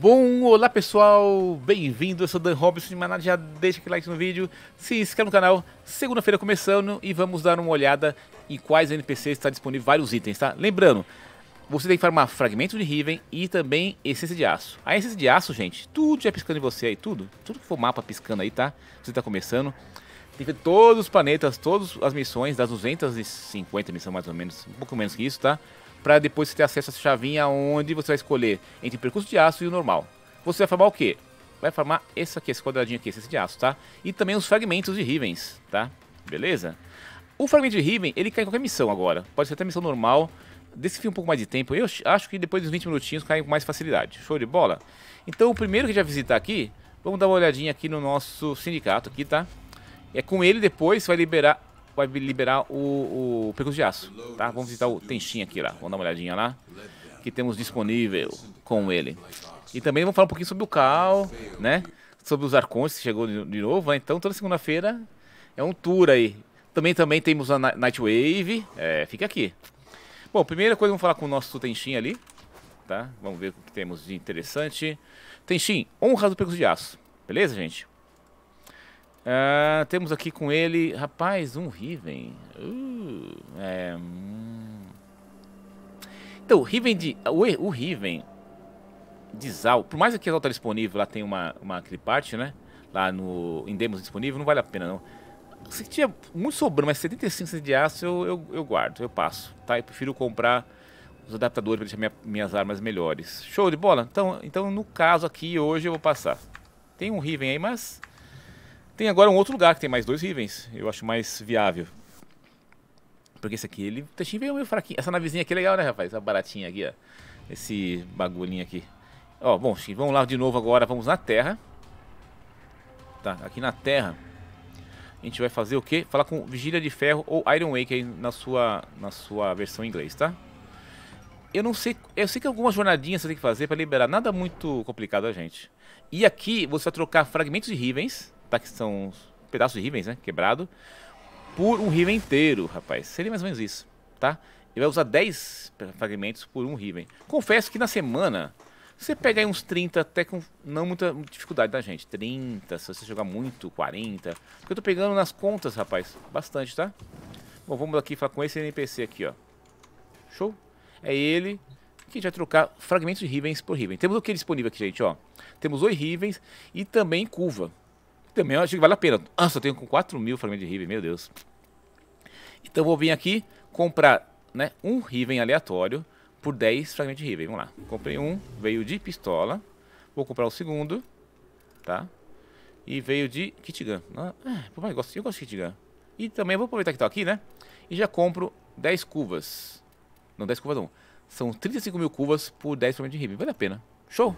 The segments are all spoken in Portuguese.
Bom, olá pessoal, bem-vindo, eu sou Dan Robson de Maná, já deixa aquele like no vídeo, se inscreve no canal, segunda-feira começando e vamos dar uma olhada em quais NPCs está disponível vários itens, tá? Lembrando, você tem que farmar fragmentos de Riven e também essência de aço. A essência de aço, gente, tudo já piscando em você aí, tudo, tudo que for mapa piscando aí, tá? Você está começando, tem que ver todos os planetas, todas as missões, das 250 missões mais ou menos, um pouco menos que isso, tá? para depois você ter acesso a essa chavinha onde você vai escolher entre o percurso de aço e o normal. Você vai farmar o quê? Vai farmar esse aqui, esse quadradinho aqui, esse de aço, tá? E também os fragmentos de Rivens, tá? Beleza? O fragmento de Riven, ele cai em qualquer missão agora. Pode ser até missão normal. Desse fim um pouco mais de tempo, eu acho que depois dos 20 minutinhos cai com mais facilidade. Show de bola? Então o primeiro que a gente vai visitar aqui, vamos dar uma olhadinha aqui no nosso sindicato aqui, tá? É com ele depois vai liberar vai liberar o, o Percurso de Aço, tá? Vamos visitar o tenchin aqui lá, vamos dar uma olhadinha lá, que temos disponível com ele. E também vamos falar um pouquinho sobre o Cal, né? Sobre os Arcontes, que chegou de novo, né? Então toda segunda-feira é um tour aí. Também, também temos a Nightwave, é, fica aqui. Bom, primeira coisa, vamos falar com o nosso tenchin ali, tá? Vamos ver o que temos de interessante. Tenchin, honra do Percurso de Aço, beleza, gente? Uh, temos aqui com ele, rapaz, um Riven. Uh, é, hum. Então, o Riven de. O, o Riven de Zal, por mais que a Zal tá disponível, lá tem uma, uma parte né? Lá no. Em demos disponível, não vale a pena não. Se tinha muito sobrando, mas 75 de aço eu, eu, eu, guardo, eu passo, tá? Eu prefiro comprar os adaptadores para deixar minha, minhas armas melhores. Show de bola? Então, então, no caso aqui, hoje eu vou passar. Tem um Riven aí, mas tem agora um outro lugar que tem mais dois Rivens. Eu acho mais viável. Porque esse aqui, ele. O veio meio fraquinho. Essa navezinha aqui é legal, né, rapaz? Essa baratinha aqui, ó. Esse bagulhinho aqui. Ó, bom, vamos lá de novo agora. Vamos na terra. Tá, aqui na terra. A gente vai fazer o quê? Falar com Vigília de Ferro ou Iron Wake aí na sua, na sua versão em inglês, tá? Eu não sei. Eu sei que algumas jornadinhas você tem que fazer pra liberar. Nada muito complicado a gente. E aqui você vai trocar fragmentos de Rivens tá, que são pedaços de rivens, né? Quebrado. Por um riven inteiro, rapaz. Seria mais ou menos isso, tá? Ele vai usar 10 fragmentos por um riven. Confesso que na semana você pega aí uns 30, até com não muita dificuldade da gente. 30, se você jogar muito, 40. Porque eu tô pegando nas contas, rapaz. Bastante, tá? Bom, vamos aqui falar com esse NPC aqui, ó. Show? É ele que a gente vai trocar fragmentos de Rivens por Riven. Temos o que disponível aqui, gente, ó. Temos oi Rivens e também curva também acho que vale a pena. Ah, só tenho com 4 mil fragmentos de Riven, meu Deus. Então vou vir aqui comprar né, um Riven aleatório por 10 fragmentos de Riven. Vamos lá. Comprei um, veio de pistola. Vou comprar o segundo, tá? E veio de Kitigan. Ah, é, eu gosto, eu gosto de Kitigan. E também vou aproveitar que tá aqui, né? E já compro 10 cuvas. Não, 10 cuvas não. São 35 mil cuvas por 10 fragmentos de Riven. Vale a pena. Show!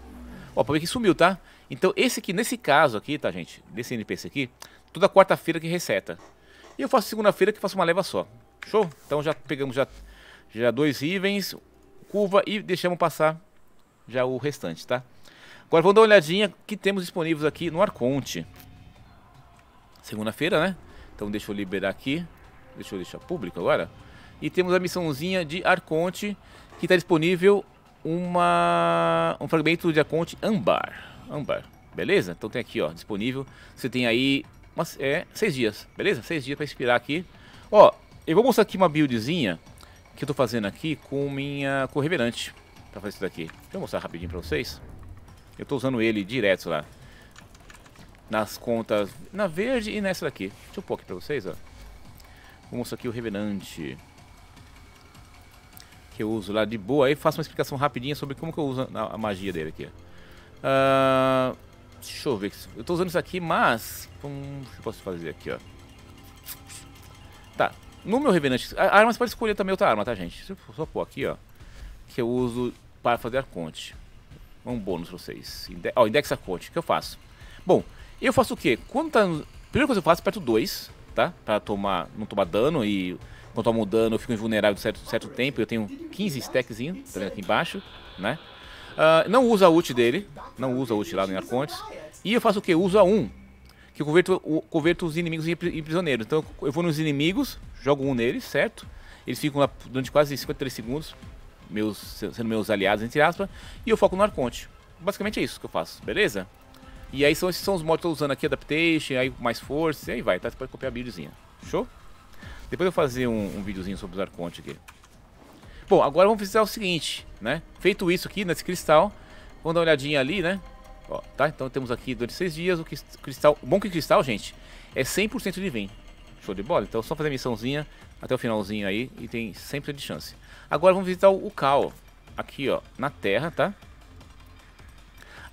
Ó, pra ver que sumiu, tá? Então, esse aqui, nesse caso aqui, tá, gente? Desse NPC aqui, toda quarta-feira que reseta. E eu faço segunda-feira que faço uma leva só. Show? Então já pegamos já, já dois Ivens, curva e deixamos passar já o restante, tá? Agora vamos dar uma olhadinha que temos disponíveis aqui no Arconte. Segunda-feira, né? Então deixa eu liberar aqui. Deixa eu deixar público agora. E temos a missãozinha de Arconte que está disponível uma, um fragmento de Aconte Ambar. Ambar, beleza? Então tem aqui, ó, disponível. Você tem aí umas, é, seis dias, beleza? Seis dias para expirar aqui. Ó, eu vou mostrar aqui uma buildzinha que eu tô fazendo aqui com minha com o para fazer isso daqui. Deixa eu mostrar rapidinho para vocês. Eu tô usando ele direto lá. Nas contas, na verde e nessa daqui. Deixa eu pôr aqui para vocês, ó. Vou mostrar aqui o Revenante que eu uso lá de boa. Aí faço uma explicação rapidinha sobre como que eu uso a, a magia dele aqui. Uh, deixa eu ver. Eu estou usando isso aqui, mas... Hum, o que eu posso fazer aqui, ó? Tá. No meu revenante... A arma você pode escolher também outra arma, tá, gente? Deixa eu só pôr aqui, ó. Que eu uso para fazer arconte. Um bônus pra vocês. Inde ó, index arconte. O que eu faço? Bom, eu faço o quê? Quando tá... Primeira coisa que eu faço, aperto 2, tá? Pra tomar, não tomar dano e quando tomo dano eu fico invulnerável de certo, certo tempo, eu tenho 15 stacks tá aqui embaixo, né? Uh, não usa a ult dele, não usa a ult lá no Arcontes. E eu faço o que? Uso a 1, que eu converto, converto os inimigos em, em prisioneiros. Então eu vou nos inimigos, jogo um neles, certo? Eles ficam lá durante quase 53 segundos, meus, sendo meus aliados, entre aspas, e eu foco no Arconte. Basicamente é isso que eu faço, beleza? E aí são esses são os modos que eu tô usando aqui, Adaptation, aí mais força, e aí vai, tá? Você pode copiar a buildzinha. Show? Depois eu fazer um, um videozinho sobre os arcontes aqui. Bom, agora vamos visitar o seguinte, né? Feito isso aqui nesse cristal, vamos dar uma olhadinha ali, né? Ó, tá? Então temos aqui durante seis dias o cristal. O bom que cristal, gente, é 100% de vim. Show de bola? Então só fazer a missãozinha até o finalzinho aí e tem 100% de chance. Agora vamos visitar o Cal. Aqui, ó, na terra, tá?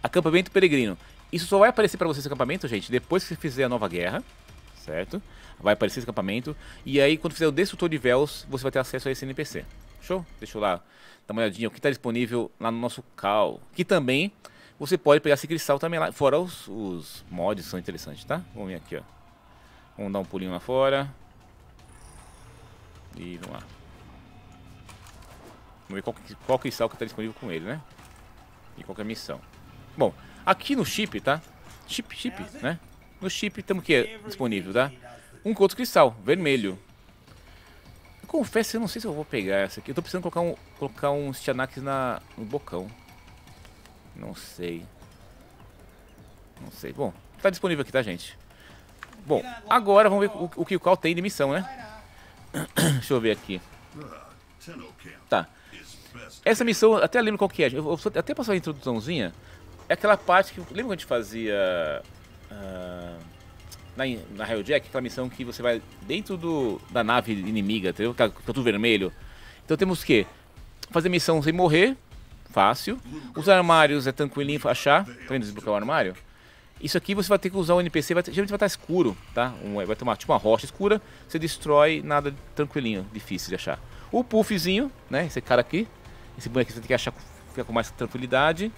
Acampamento Peregrino. Isso só vai aparecer pra vocês acampamento, gente, depois que você fizer a nova guerra certo? Vai aparecer esse acampamento. E aí, quando fizer o destrutor de véus, você vai ter acesso a esse NPC. Show? Deixa eu lá dar uma olhadinha o que está disponível lá no nosso cal. Que também você pode pegar esse cristal também lá. Fora os, os mods são interessantes, tá? Vamos vir aqui, ó. Vamos dar um pulinho lá fora. E vamos lá. Vamos ver qual, qual cristal que está disponível com ele, né? E qual é a missão. Bom, aqui no chip, tá? Chip, chip, é, né? No chip temos o que é disponível, tá? Um coto cristal, vermelho. Eu confesso, eu não sei se eu vou pegar essa aqui. Eu tô precisando colocar, um, colocar um Tianax na, no bocão. Não sei. Não sei. Bom, tá disponível aqui, tá, gente? Bom, agora vamos ver o, o que o Cal tem de missão, né? Deixa eu ver aqui. Tá. Essa missão, até lembro qual que é. Eu vou até passar a introduçãozinha. É aquela parte que... Lembra quando a gente fazia ah, na, na Hell Jack, aquela missão que você vai dentro do, da nave inimiga, entendeu? Tá, tá tudo vermelho. Então temos que fazer missão sem morrer, fácil. Os armários é tranquilinho achar. Tá vendo desbloquear o armário? Isso aqui você vai ter que usar o NPC, vai, geralmente vai estar escuro, tá? Um, vai ter uma, tipo uma rocha escura, você destrói, nada tranquilinho, difícil de achar. O Puffzinho, né? Esse cara aqui, esse boneco você tem que achar, ficar com mais tranquilidade.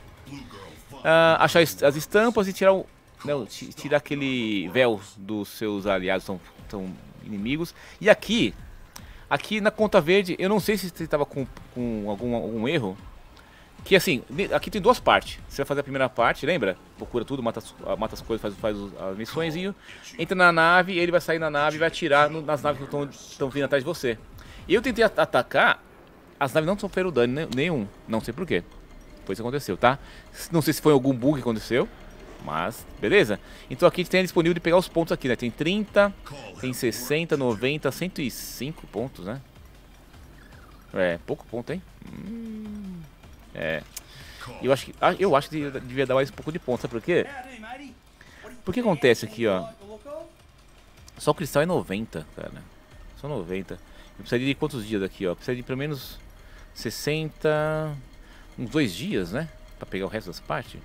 Ah, achar as estampas e tirar o, não, tira aquele véu dos seus aliados, são, são inimigos. E aqui, aqui na conta verde, eu não sei se você estava com, com algum, algum erro. Que assim, aqui tem duas partes. Você vai fazer a primeira parte, lembra? Procura tudo, mata, mata as coisas, faz, faz as missões. Entra na nave, ele vai sair na nave e vai atirar no, nas naves que estão vindo atrás de você. Eu tentei at atacar, as naves não sofreram dano né, nenhum. Não sei porquê. Foi isso que aconteceu, tá? Não sei se foi algum bug que aconteceu. Mas, beleza? Então aqui tem disponível de pegar os pontos aqui, né? Tem 30, tem 60, 90, 105 pontos, né? É, pouco ponto, hein? Hum, é. Eu acho que, ah, eu acho que devia dar mais um pouco de ponto, sabe por quê? Por que acontece aqui, ó? Só o cristal é 90, cara. Só 90. Eu precisaria de quantos dias aqui, ó? Eu precisaria de pelo menos 60... Uns dois dias, né? Pra pegar o resto das partes.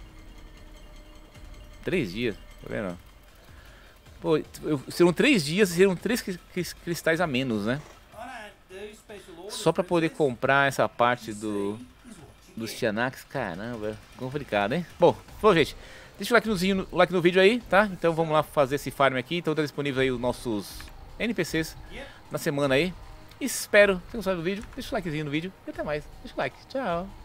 Três dias, tá vendo? Pô, serão três dias, serão três cristais a menos, né? Só pra poder comprar essa parte do dos Tianax, caramba, complicado, hein? Bom, bom gente, deixa o like no, o like no vídeo aí, tá? Então vamos lá fazer esse farm aqui, então tá disponível aí os nossos NPCs na semana aí. Espero que tenham gostado do vídeo, deixa o likezinho no vídeo e até mais. Deixa o like, tchau!